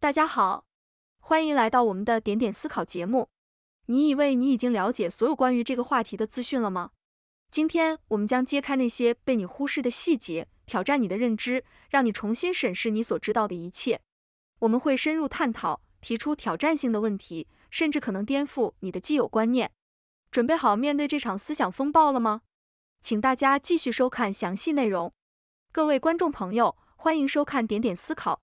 大家好，欢迎来到我们的点点思考节目。你以为你已经了解所有关于这个话题的资讯了吗？今天我们将揭开那些被你忽视的细节，挑战你的认知，让你重新审视你所知道的一切。我们会深入探讨，提出挑战性的问题，甚至可能颠覆你的既有观念。准备好面对这场思想风暴了吗？请大家继续收看详细内容。各位观众朋友，欢迎收看点点思考，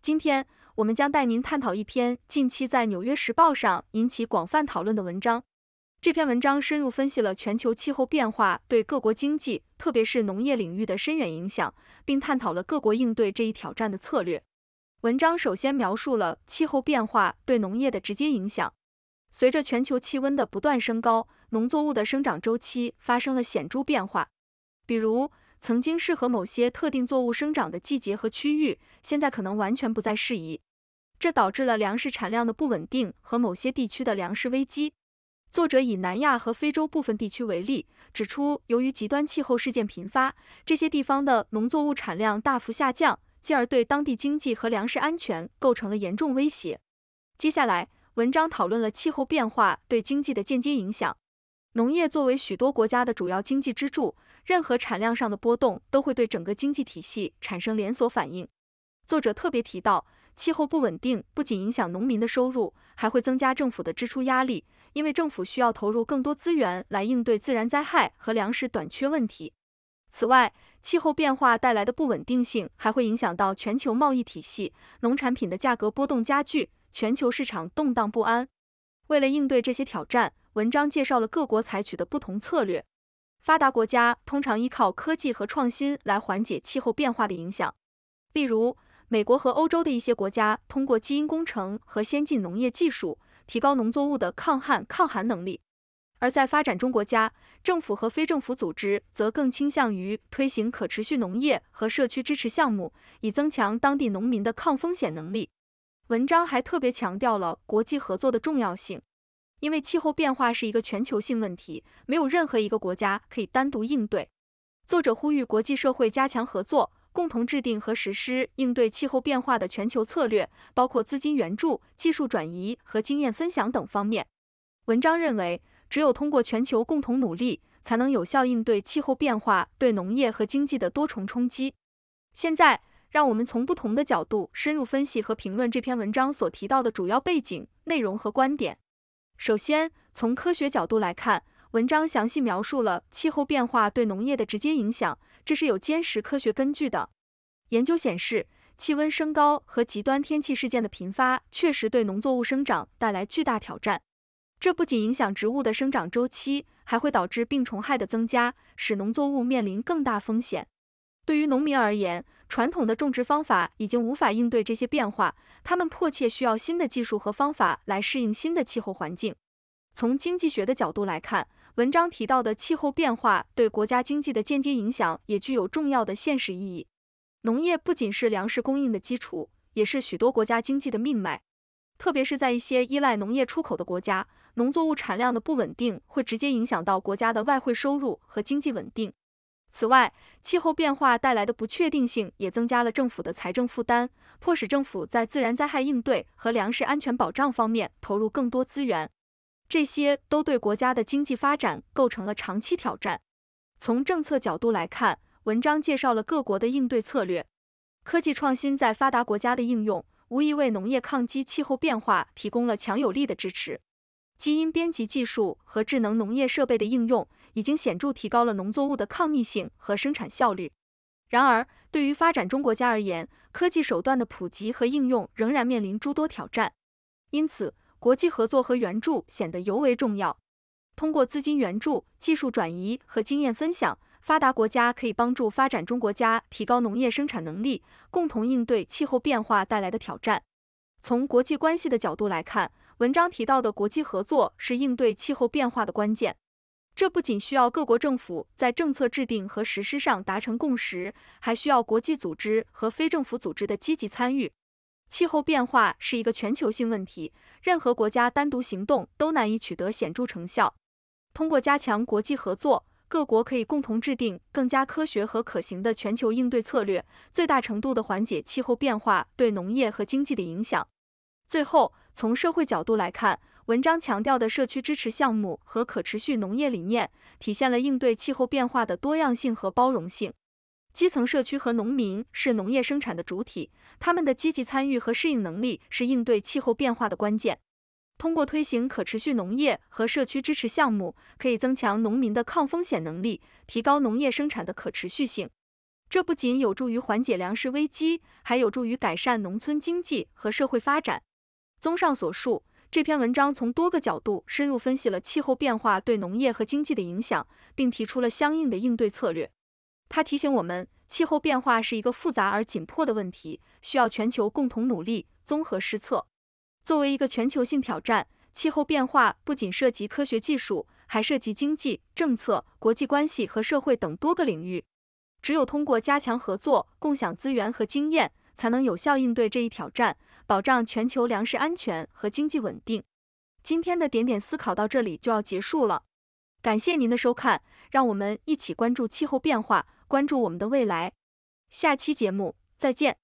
今天。我们将带您探讨一篇近期在《纽约时报》上引起广泛讨论的文章。这篇文章深入分析了全球气候变化对各国经济，特别是农业领域的深远影响，并探讨了各国应对这一挑战的策略。文章首先描述了气候变化对农业的直接影响。随着全球气温的不断升高，农作物的生长周期发生了显著变化。比如，曾经适合某些特定作物生长的季节和区域，现在可能完全不再适宜。这导致了粮食产量的不稳定和某些地区的粮食危机。作者以南亚和非洲部分地区为例，指出由于极端气候事件频发，这些地方的农作物产量大幅下降，进而对当地经济和粮食安全构成了严重威胁。接下来，文章讨论了气候变化对经济的间接影响。农业作为许多国家的主要经济支柱，任何产量上的波动都会对整个经济体系产生连锁反应。作者特别提到。气候不稳定不仅影响农民的收入，还会增加政府的支出压力，因为政府需要投入更多资源来应对自然灾害和粮食短缺问题。此外，气候变化带来的不稳定性还会影响到全球贸易体系，农产品的价格波动加剧，全球市场动荡不安。为了应对这些挑战，文章介绍了各国采取的不同策略。发达国家通常依靠科技和创新来缓解气候变化的影响，例如。美国和欧洲的一些国家通过基因工程和先进农业技术提高农作物的抗旱、抗寒能力；而在发展中国家，政府和非政府组织则更倾向于推行可持续农业和社区支持项目，以增强当地农民的抗风险能力。文章还特别强调了国际合作的重要性，因为气候变化是一个全球性问题，没有任何一个国家可以单独应对。作者呼吁国际社会加强合作。共同制定和实施应对气候变化的全球策略，包括资金援助、技术转移和经验分享等方面。文章认为，只有通过全球共同努力，才能有效应对气候变化对农业和经济的多重冲击。现在，让我们从不同的角度深入分析和评论这篇文章所提到的主要背景、内容和观点。首先，从科学角度来看，文章详细描述了气候变化对农业的直接影响。这是有坚实科学根据的。研究显示，气温升高和极端天气事件的频发确实对农作物生长带来巨大挑战。这不仅影响植物的生长周期，还会导致病虫害的增加，使农作物面临更大风险。对于农民而言，传统的种植方法已经无法应对这些变化，他们迫切需要新的技术和方法来适应新的气候环境。从经济学的角度来看，文章提到的气候变化对国家经济的间接影响也具有重要的现实意义。农业不仅是粮食供应的基础，也是许多国家经济的命脉。特别是在一些依赖农业出口的国家，农作物产量的不稳定会直接影响到国家的外汇收入和经济稳定。此外，气候变化带来的不确定性也增加了政府的财政负担，迫使政府在自然灾害应对和粮食安全保障方面投入更多资源。这些都对国家的经济发展构成了长期挑战。从政策角度来看，文章介绍了各国的应对策略。科技创新在发达国家的应用，无疑为农业抗击气候变化提供了强有力的支持。基因编辑技术和智能农业设备的应用，已经显著提高了农作物的抗逆性和生产效率。然而，对于发展中国家而言，科技手段的普及和应用仍然面临诸多挑战。因此，国际合作和援助显得尤为重要。通过资金援助、技术转移和经验分享，发达国家可以帮助发展中国家提高农业生产能力，共同应对气候变化带来的挑战。从国际关系的角度来看，文章提到的国际合作是应对气候变化的关键。这不仅需要各国政府在政策制定和实施上达成共识，还需要国际组织和非政府组织的积极参与。气候变化是一个全球性问题，任何国家单独行动都难以取得显著成效。通过加强国际合作，各国可以共同制定更加科学和可行的全球应对策略，最大程度的缓解气候变化对农业和经济的影响。最后，从社会角度来看，文章强调的社区支持项目和可持续农业理念，体现了应对气候变化的多样性和包容性。基层社区和农民是农业生产的主体，他们的积极参与和适应能力是应对气候变化的关键。通过推行可持续农业和社区支持项目，可以增强农民的抗风险能力，提高农业生产的可持续性。这不仅有助于缓解粮食危机，还有助于改善农村经济和社会发展。综上所述，这篇文章从多个角度深入分析了气候变化对农业和经济的影响，并提出了相应的应对策略。他提醒我们，气候变化是一个复杂而紧迫的问题，需要全球共同努力，综合施策。作为一个全球性挑战，气候变化不仅涉及科学技术，还涉及经济、政策、国际关系和社会等多个领域。只有通过加强合作，共享资源和经验，才能有效应对这一挑战，保障全球粮食安全和经济稳定。今天的点点思考到这里就要结束了，感谢您的收看。让我们一起关注气候变化，关注我们的未来。下期节目再见。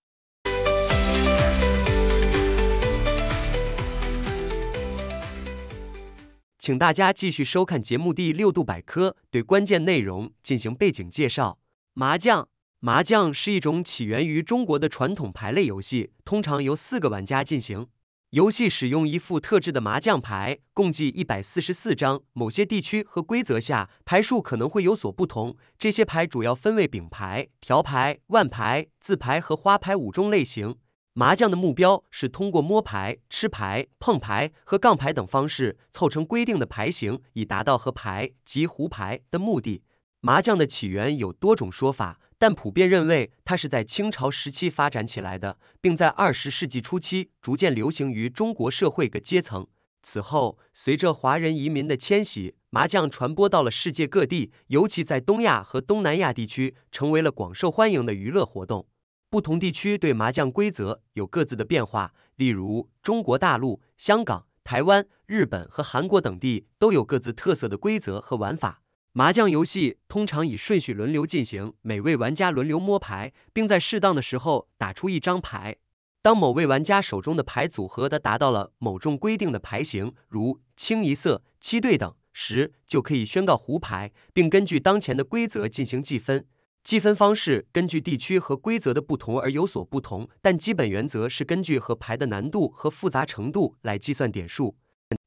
请大家继续收看节目《第六度百科》，对关键内容进行背景介绍。麻将，麻将是一种起源于中国的传统牌类游戏，通常由四个玩家进行。游戏使用一副特制的麻将牌，共计一百四十四张。某些地区和规则下，牌数可能会有所不同。这些牌主要分为饼牌、条牌、万牌、字牌和花牌五种类型。麻将的目标是通过摸牌、吃牌、碰牌和杠牌等方式，凑成规定的牌型，以达到和牌及胡牌的目的。麻将的起源有多种说法。但普遍认为，它是在清朝时期发展起来的，并在二十世纪初期逐渐流行于中国社会各阶层。此后，随着华人移民的迁徙，麻将传播到了世界各地，尤其在东亚和东南亚地区，成为了广受欢迎的娱乐活动。不同地区对麻将规则有各自的变化，例如中国大陆、香港、台湾、日本和韩国等地都有各自特色的规则和玩法。麻将游戏通常以顺序轮流进行，每位玩家轮流摸牌，并在适当的时候打出一张牌。当某位玩家手中的牌组合的达到了某种规定的牌型，如清一色、七对等时，就可以宣告胡牌，并根据当前的规则进行计分。计分方式根据地区和规则的不同而有所不同，但基本原则是根据和牌的难度和复杂程度来计算点数。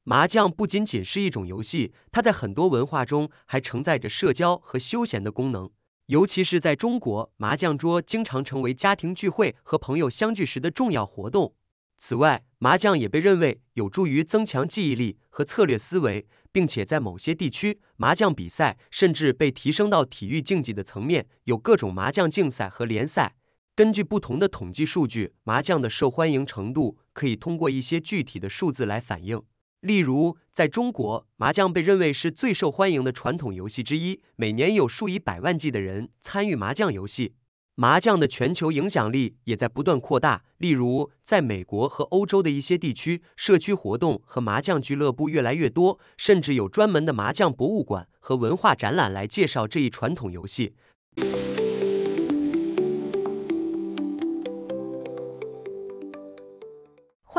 麻将不仅仅是一种游戏，它在很多文化中还承载着社交和休闲的功能。尤其是在中国，麻将桌经常成为家庭聚会和朋友相聚时的重要活动。此外，麻将也被认为有助于增强记忆力和策略思维，并且在某些地区，麻将比赛甚至被提升到体育竞技的层面，有各种麻将竞赛和联赛。根据不同的统计数据，麻将的受欢迎程度可以通过一些具体的数字来反映。例如，在中国，麻将被认为是最受欢迎的传统游戏之一，每年有数以百万计的人参与麻将游戏。麻将的全球影响力也在不断扩大。例如，在美国和欧洲的一些地区，社区活动和麻将俱乐部越来越多，甚至有专门的麻将博物馆和文化展览来介绍这一传统游戏。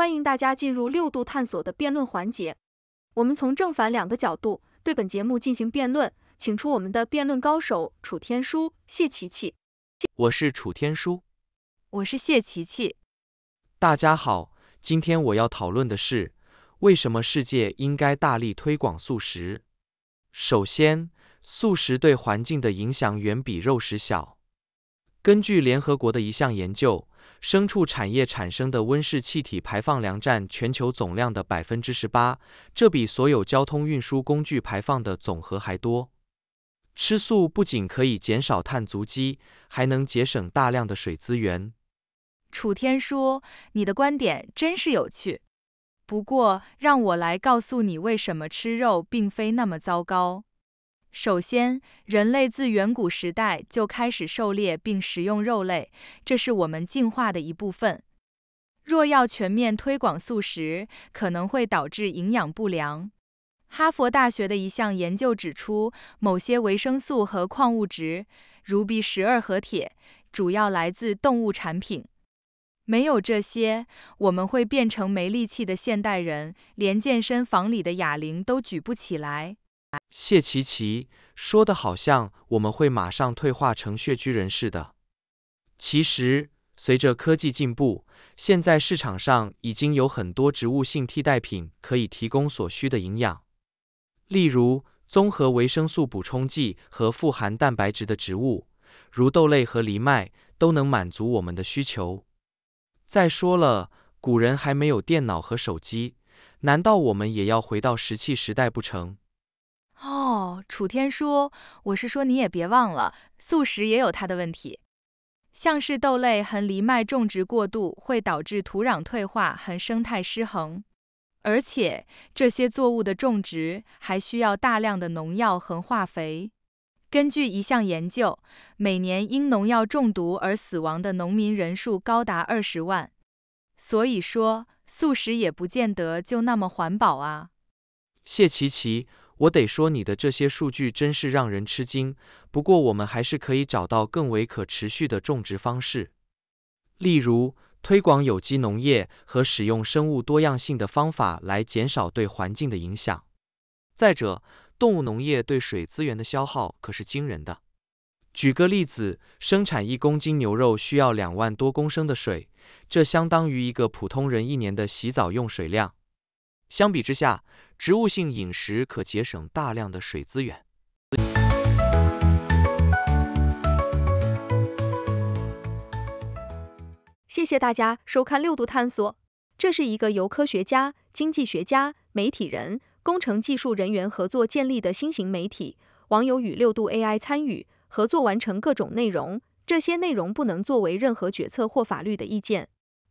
欢迎大家进入六度探索的辩论环节，我们从正反两个角度对本节目进行辩论，请出我们的辩论高手楚天舒、谢琪琪。我是楚天舒。我是谢琪琪。大家好，今天我要讨论的是为什么世界应该大力推广素食。首先，素食对环境的影响远比肉食小。根据联合国的一项研究。牲畜产业产生的温室气体排放量占全球总量的百分之十八，这比所有交通运输工具排放的总和还多。吃素不仅可以减少碳足迹，还能节省大量的水资源。楚天说：“你的观点真是有趣，不过让我来告诉你为什么吃肉并非那么糟糕。”首先，人类自远古时代就开始狩猎并食用肉类，这是我们进化的一部分。若要全面推广素食，可能会导致营养不良。哈佛大学的一项研究指出，某些维生素和矿物质，如 B12 和铁，主要来自动物产品。没有这些，我们会变成没力气的现代人，连健身房里的哑铃都举不起来。谢琪琪说的好像我们会马上退化成穴居人似的。其实，随着科技进步，现在市场上已经有很多植物性替代品可以提供所需的营养。例如，综合维生素补充剂和富含蛋白质的植物，如豆类和藜麦，都能满足我们的需求。再说了，古人还没有电脑和手机，难道我们也要回到石器时代不成？哦，楚天说，我是说你也别忘了，素食也有它的问题，像是豆类和藜麦种植过度会导致土壤退化和生态失衡，而且这些作物的种植还需要大量的农药和化肥。根据一项研究，每年因农药中毒而死亡的农民人数高达二十万，所以说素食也不见得就那么环保啊。谢奇奇。我得说，你的这些数据真是让人吃惊。不过，我们还是可以找到更为可持续的种植方式，例如推广有机农业和使用生物多样性的方法来减少对环境的影响。再者，动物农业对水资源的消耗可是惊人的。举个例子，生产一公斤牛肉需要两万多公升的水，这相当于一个普通人一年的洗澡用水量。相比之下，植物性饮食可节省大量的水资源。谢谢大家收看六度探索，这是一个由科学家、经济学家、媒体人、工程技术人员合作建立的新型媒体。网友与六度 AI 参与合作完成各种内容，这些内容不能作为任何决策或法律的意见。